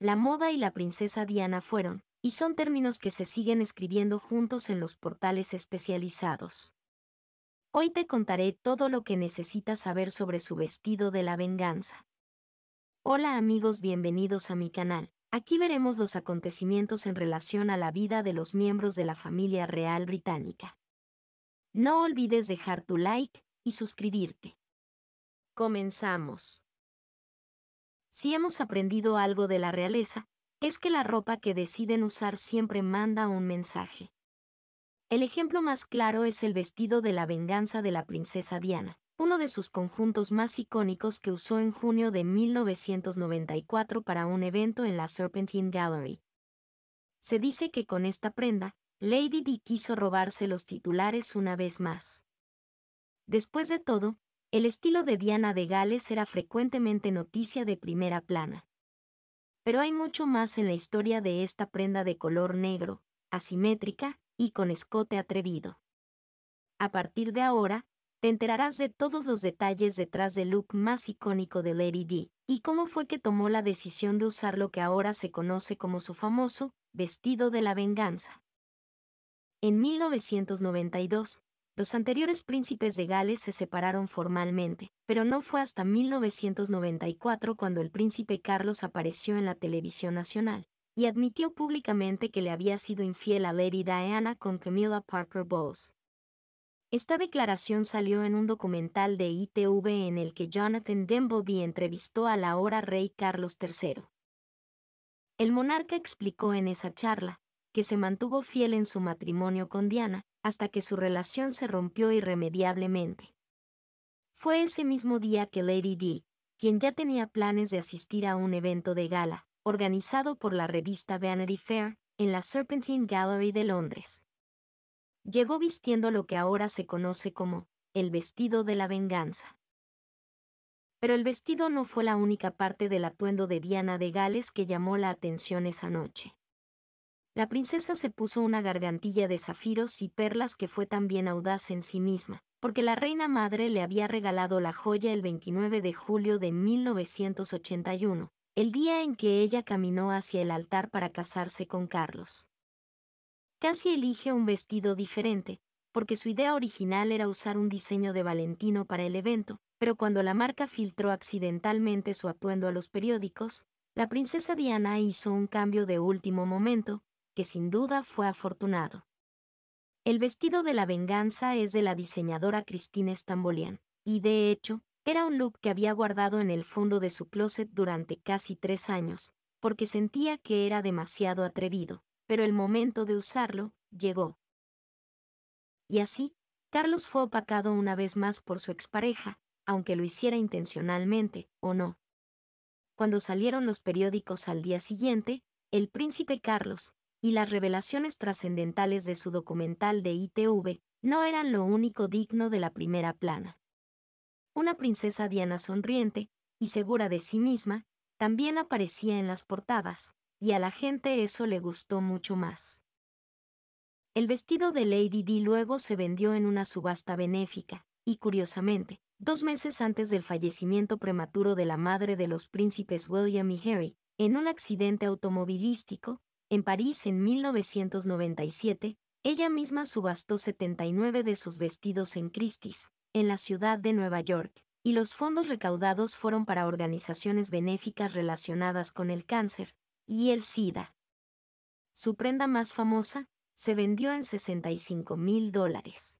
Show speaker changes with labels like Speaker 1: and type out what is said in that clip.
Speaker 1: La moda y la princesa Diana fueron, y son términos que se siguen escribiendo juntos en los portales especializados. Hoy te contaré todo lo que necesitas saber sobre su vestido de la venganza. Hola amigos, bienvenidos a mi canal. Aquí veremos los acontecimientos en relación a la vida de los miembros de la familia real británica. No olvides dejar tu like y suscribirte. Comenzamos. Si hemos aprendido algo de la realeza, es que la ropa que deciden usar siempre manda un mensaje. El ejemplo más claro es el vestido de la venganza de la princesa Diana, uno de sus conjuntos más icónicos que usó en junio de 1994 para un evento en la Serpentine Gallery. Se dice que con esta prenda, Lady Di quiso robarse los titulares una vez más. Después de todo, el estilo de Diana de Gales era frecuentemente noticia de primera plana. Pero hay mucho más en la historia de esta prenda de color negro, asimétrica y con escote atrevido. A partir de ahora, te enterarás de todos los detalles detrás del look más icónico de Lady D y cómo fue que tomó la decisión de usar lo que ahora se conoce como su famoso vestido de la venganza. En 1992, los anteriores príncipes de Gales se separaron formalmente, pero no fue hasta 1994 cuando el príncipe Carlos apareció en la televisión nacional y admitió públicamente que le había sido infiel a Lady Diana con Camilla Parker Bowles. Esta declaración salió en un documental de ITV en el que Jonathan Dimbleby entrevistó al ahora rey Carlos III. El monarca explicó en esa charla que se mantuvo fiel en su matrimonio con Diana, hasta que su relación se rompió irremediablemente. Fue ese mismo día que Lady D, quien ya tenía planes de asistir a un evento de gala, organizado por la revista Vanity Fair, en la Serpentine Gallery de Londres. Llegó vistiendo lo que ahora se conoce como el vestido de la venganza. Pero el vestido no fue la única parte del atuendo de Diana de Gales que llamó la atención esa noche. La princesa se puso una gargantilla de zafiros y perlas que fue también audaz en sí misma, porque la reina madre le había regalado la joya el 29 de julio de 1981, el día en que ella caminó hacia el altar para casarse con Carlos. Casi elige un vestido diferente, porque su idea original era usar un diseño de Valentino para el evento, pero cuando la marca filtró accidentalmente su atuendo a los periódicos, la princesa Diana hizo un cambio de último momento, que sin duda fue afortunado. El vestido de la venganza es de la diseñadora Cristina Stambolian, y de hecho, era un look que había guardado en el fondo de su closet durante casi tres años, porque sentía que era demasiado atrevido, pero el momento de usarlo llegó. Y así, Carlos fue opacado una vez más por su expareja, aunque lo hiciera intencionalmente, o no. Cuando salieron los periódicos al día siguiente, el príncipe Carlos, y las revelaciones trascendentales de su documental de ITV no eran lo único digno de la primera plana. Una princesa Diana sonriente y segura de sí misma también aparecía en las portadas, y a la gente eso le gustó mucho más. El vestido de Lady Di luego se vendió en una subasta benéfica, y curiosamente, dos meses antes del fallecimiento prematuro de la madre de los príncipes William y Harry, en un accidente automovilístico, en París en 1997, ella misma subastó 79 de sus vestidos en Christie's, en la ciudad de Nueva York, y los fondos recaudados fueron para organizaciones benéficas relacionadas con el cáncer y el SIDA. Su prenda más famosa se vendió en 65 mil dólares.